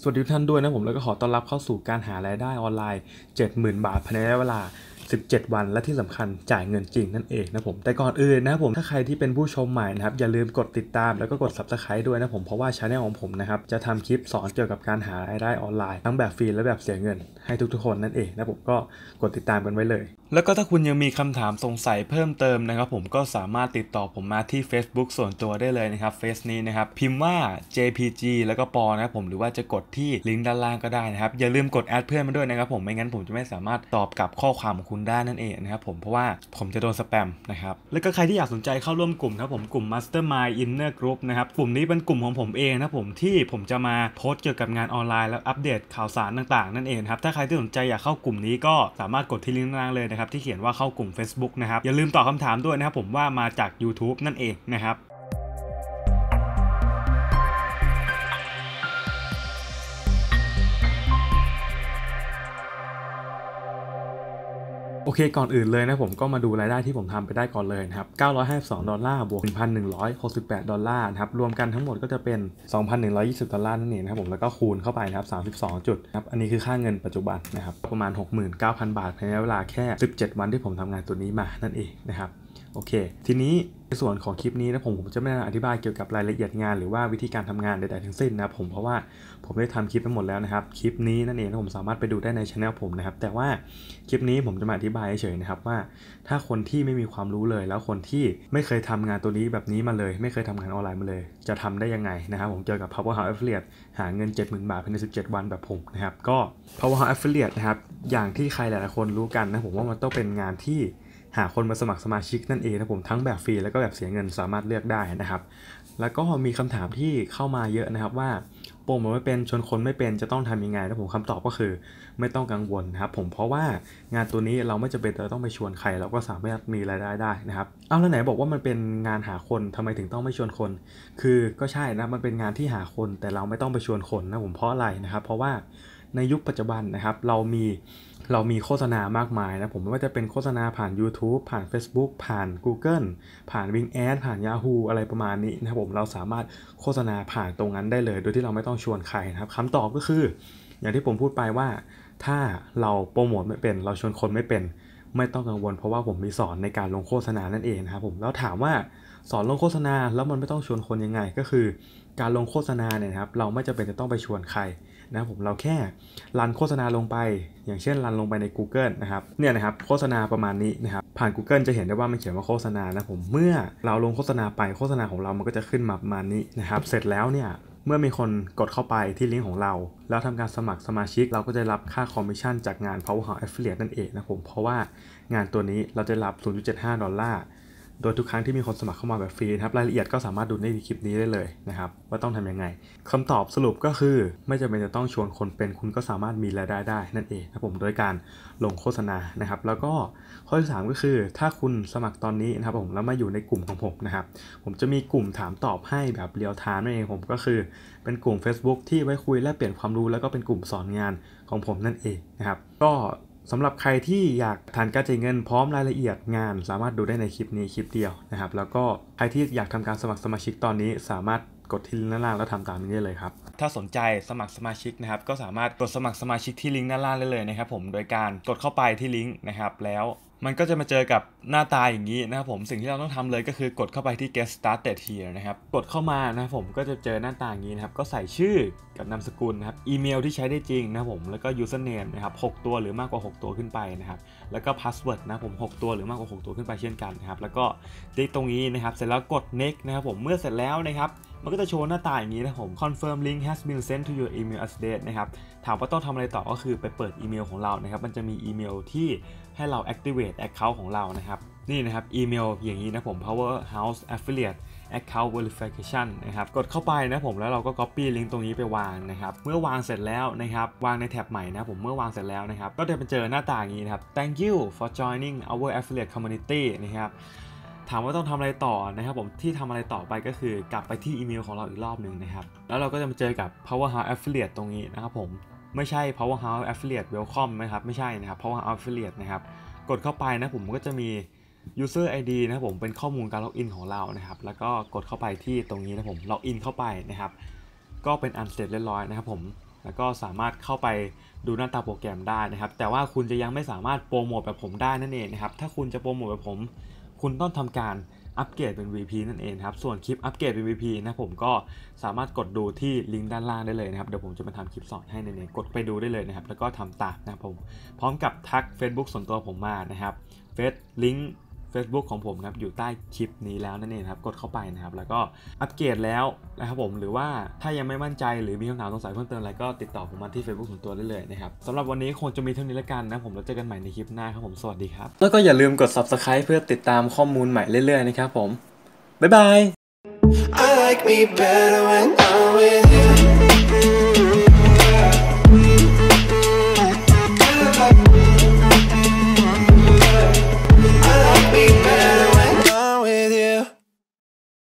สวัสดีทุกท่านด้วยนะผมแล้วก็ขอต้อนรับเข้าสู่การหารายได้ออนไลน์ 70,000 บาทภายในระยะเวลา 17 วันและที่สำคัญจ่ายเงินจริงนั่นเองนะผม แต่ก่อนอื่นนะผมถ้าใครที่เป็นผู้ชมใหม่นะครับ อย่าลืมกดติดตามแล้วก็กด subscribe ด้วยนะผม เพราะว่าช anel ของผมนะครับ จะทำคลิปสอนเกี่ยวกับการหารายได้ออนไลน์ทั้งแบบฟรีและแบบเสียเงินให้ทุกๆคนนั่นเองนะผมก็กดติดตามกันไว้เลยแล้วก็ถ้าคุณยังมีคำถามสงสัยเพิ่มเติมนะครับ ผมก็สามารถติดต่อผมมาที่ Facebook ส่วนตัวได้เลยนะครับเฟซนี้นะครับพิมพ์ว่า JPG แล้วก็ปอนะครับผมหรือว่าจะกดที่ลิงก์ด้านล่างก็ได้นะครับอย่าลืมกดแอดเพื่อนมาด้วยนะครับผมไม่งั้นผมจะไม่สามารถตอบกลับข้อความของคุณได้นั่นเองนะครับผมเพราะว่าผมจะโดนสแปมนะครับแล้วก็ใครที่อยากสนใจเข้าร่วมกลุ่มครับผมกลุ่ม Mastermind Inner Group นะครับกลุ่มนี้เป็นกลุ่มของผมเองนะผมที่ผมจะมาโพสต์เกี่ยวกับงานออนไลน์แล้วอัปเดตข่าวสารต่างๆ นั่นเองครับถ้าใครที่สนใจอยากเข้ากลุ่มนี้ก็สามารถกดที่ลิงก์ด้านล่างเลยนะครับครับที่เขียนว่าเข้ากลุ่ม Facebook นะครับ อย่าลืมตอบคำถามด้วยนะครับ ผมว่ามาจาก YouTube นั่นเองนะครับโอเค ก่อนอื่นเลยนะผมก็มาดูรายได้ที่ผมทำไปได้ก่อนเลยนะครับ 952 ดอลลาร์ บวก1,168 ดอลลาร์นะครับ รวมกันทั้งหมดก็จะเป็น 2,120 ดอลลาร์นั่นเองนะครับผม แล้วก็คูณเข้าไปนะครับ 32 จุดนะครับ อันนี้คือค่าเงินปัจจุบันนะครับ ประมาณ 69,000 บาทภายในเวลาแค่ 17 วันที่ผมทำงานตัวนี้มา นั่นเองนะครับโอเคทีนี้ในส่วนของคลิปนี้นะผมผมจะไม่อธิบายเกี่ยวกับรายละเอียดงานหรือว่าวิธีการทำงานใดๆทั้งสิ้นนะผมเพราะว่าผมได้ทำคลิปไปหมดแล้วนะครับคลิปนี้นั่นเองผมสามารถไปดูได้ในช anel ผมนะครับแต่ว่าคลิปนี้ผมจะมาอธิบายเฉยๆนะครับว่า ถ้าคนที่ไม่มีความรู้เลยแล้วคนที่ไม่เคยทำงานตัวนี้แบบนี้มาเลย ไม่เคยทำงานออนไลน์มาเลย จะทำได้ยังไงนะครับผมเจอกับ Powerhouse Affiliate หาเงิน70,000บาทภายใน17 วัน แบบผมนะครับก็ Powerhouse Affiliate นะครับอย่างที่ใครหลายๆคนรู้กันนะผมว่ามันต้องเป็นงานที่หาคนมาสมัครสมาชิกนั่นเองนะผมทั้งแบบฟรีแล้วก็แบบเสียเงินสามารถเลือกได้นะครับ แล้วก็มีคำถามที่เข้ามาเยอะนะครับว่าโปรโมทไม่เป็นชนคนไม่เป็นจะต้องทำยังไงนะผมคำตอบก็คือไม่ต้องกังวลนะครับผมเพราะว่างานตัวนี้เราไม่จำเป็นต้องไปชวนใครเราก็สามารถมีรายได้ได้นะครับเอาแล้วไหนบอกว่ามันเป็นงานหาคนทำไมถึงต้องไม่ชวนคน คือก็ใช่นะมันเป็นงานที่หาคนแต่เราไม่ต้องไปชวนคนนะผมเพราะอะไรนะครับ เพราะว่าในยุคปัจจุบันนะครับ เรามีเรามีโฆษณามากมายนะผมไม่ว่าจะเป็นโฆษณาผ่าน YouTube ผ่าน Facebook ผ่าน Google ผ่าน Wing Ad ผ่าน Yahoo อะไรประมาณนี้นะครับผมเราสามารถโฆษณาผ่านตรงนั้นได้เลย โดยที่เราไม่ต้องชวนใครนะครับคำตอบก็คืออย่างที่ผมพูดไปว่าถ้าเราโปรโมทไม่เป็นเราชวนคนไม่เป็นไม่ต้องกังวลเพราะว่าผมมีสอนในการลงโฆษณานั่นเองนะครับผมแล้วถามว่าสอนลงโฆษณาแล้วมันไม่ต้องชวนคนยังไง ก็คือ การลงโฆษณาเนี่ยครับ เราไม่จำเป็นจะต้องไปชวนใครนะครับผมเราแค่รันโฆษณาลงไปอย่างเช่นรันลงไปใน Google นะครับเนี่ยนะครับโฆษณาประมาณนี้นะครับผ่าน Google จะเห็นได้ว่ามันเขียนว่าโฆษณานะผมเมื่อเราลงโฆษณาไปโฆษณาของเรามันก็จะขึ้นมาประมาณนี้นะครับเสร็จแล้วเนี่ยเมื่อมีคนกดเข้าไปที่ลิงก์ของเราแล้วทำการสมัครสมาชิกเราก็จะรับค่าคอมมิชชั่นจากงาน Powerhouse Affiliate นั่นเองนะผมเพราะว่างานตัวนี้เราจะรับ 0.75 ดอลลาร์โดยทุกครั้งที่มีคนสมัครเข้ามาแบบฟรีนะครับรายละเอียดก็สามารถดูในคลิปนี้ได้เลยนะครับว่าต้องทํำยังไง คำตอบสรุปก็คือไม่จำเป็นจะต้องชวนคนเป็นคุณก็สามารถมีรายได้ได้นั่นเองนะผมโดยการลงโฆษณานะครับแล้วก็ข้อที่3ก็คือ ถ้าคุณสมัครตอนนี้นะครับผมแล้วมาอยู่ในกลุ่มของผมนะครับผมจะมีกลุ่มถามตอบให้แบบเรียลไทม์นั่นเองผมก็คือเป็นกลุ่ม Facebook ที่ไว้คุยแลกเปลี่ยนความรู้ แล้วก็เป็นกลุ่มสอนงานของผมนั่นเองนะครับก็สำหรับใครที่อยากฐานการจ่ายเงินพร้อมรายละเอียดงาน สามารถดูได้ในคลิปนี้ คลิปเดียวนะครับ แล้วก็ใครที่อยากทำการสมัครสมาชิกตอนนี้ สามารถกดที่ลิงก์ด้านล่างแล้วทำตามนี้ได้เลยครับถ้าสนใจสมัครสมาชิกนะครับ ก็สามารถกดสมัครสมาชิกที่ลิงก์ด้านล่างได้เลยนะครับผมโดยการกดเข้าไปที่ลิงก์นะครับ แล้วมันก็จะมาเจอกับหน้าตาอย่างนี้นะครับผม สิ่งที่เราต้องทำเลยก็คือกดเข้าไปที่ get started here นะครับกดเข้ามานะครับผมก็จะเจอหน้าตาอย่างนี้นะครับ ก็ใส่ชื่อกับนามสกุลนะครับอีเมลที่ใช้ได้จริงนะผม แล้วก็ username นะครับ6ตัวหรือมากกว่า 6 ตัวขึ้นไปนะครับ แล้วก็ password นะผม 6 ตัวหรือมากกว่า 6 ตัวขึ้นไปเช่นกันนะครับ แล้วก็ติ๊กตรงนี้นะครับเสร็จแล้วกด next นะครับผมเมื่อเสร็จแล้วนะครับ มันก็จะโชว์หน้าตาอย่างนี้นะผม confirm link has been sent to your email address นะครับถามว่าต้องทำอะไรต่อก็คือไปเปิดอีเมลของเรานะครับ มันจะมีอีเมลที่ให้เรา activate account ของเรานะครับนี่นะครับอีเมลอย่างนี้นะผม power house affiliate account verification นะครับกดเข้าไปนะผมแล้วเราก็ copy ลิงก์ตรงนี้ไปวางนะครับเมื่อวางเสร็จแล้วนะครับ วางในแท็บใหม่นะผมเมื่อวางเสร็จแล้วนะครับก็จะไปเจอหน้าต่างนี้นะครับ thank you for joining our affiliate community นะครับถามว่าต้องทำอะไรต่อนะครับ ผมที่ทำอะไรต่อไปก็คือกลับไปที่อีเมลของเราอีกรอบหนึ่งนะครับแล้วเราก็จะมาเจอกับ powerhouse affiliate ตรงนี้นะครับผม ไม่ใช่ powerhouse affiliate welcome นะครับ ไม่ใช่นะครับ powerhouse affiliate นะครับกดเข้าไปนะผมก็จะมี user ID นะครับผมเป็นข้อมูลการล็อกอินของเรานะครับ แล้วก็กดเข้าไปที่ตรงนี้นะผมล็อกอินเข้าไปนะครับ ก็เป็นอันเสร็จเรียบร้อยนะครับผมแล้วก็สามารถเข้าไปดูหน้าตาโปรแกรมได้นะครับ แต่ว่าคุณจะยังไม่สามารถโปรโมทแบบผมได้นั่นเองนะครับถ้าคุณจะโปรโมทแบบผม คุณต้องทำการอัปเกรดเป็น VP นั่นเองครับ ส่วนคลิปอัปเกรดเป็น VP นะผมก็สามารถกดดูที่ลิงก์ด้านล่างได้เลยนะครับเดี๋ยวผมจะมาทำคลิปสอนให้่นนองกดไปดูได้เลยนะครับ แล้วก็ทำตามนะครับผมพร้อมกับทัก Facebook ส่วนตัวผมมานะครับเฟซลิงก์ Facebook ของผมครับอยู่ใต้คลิปนี้แล้วนั่นเองครับกดเข้าไปนะครับแล้วก็อัปเกรดแล้วนะครับผมหรือว่าถ้ายังไม่มั่นใจหรือมีคำถามสงสัยเพิ่มเติมอะไรก็ติดต่อผมมาที่ Facebook ส่วนตัวได้เลยนะครับสำหรับวันนี้คงจะมีเท่านี้ละกันนะผมแล้วเจอกันใหม่ในคลิปหน้าครับผมสวัสดีครับ แล้วก็อย่าลืมกด Subscribe เพื่อติดตามข้อมูลใหม่เรื่อยๆนะครับผมบ๊ายบาย I like me better when I'm with you.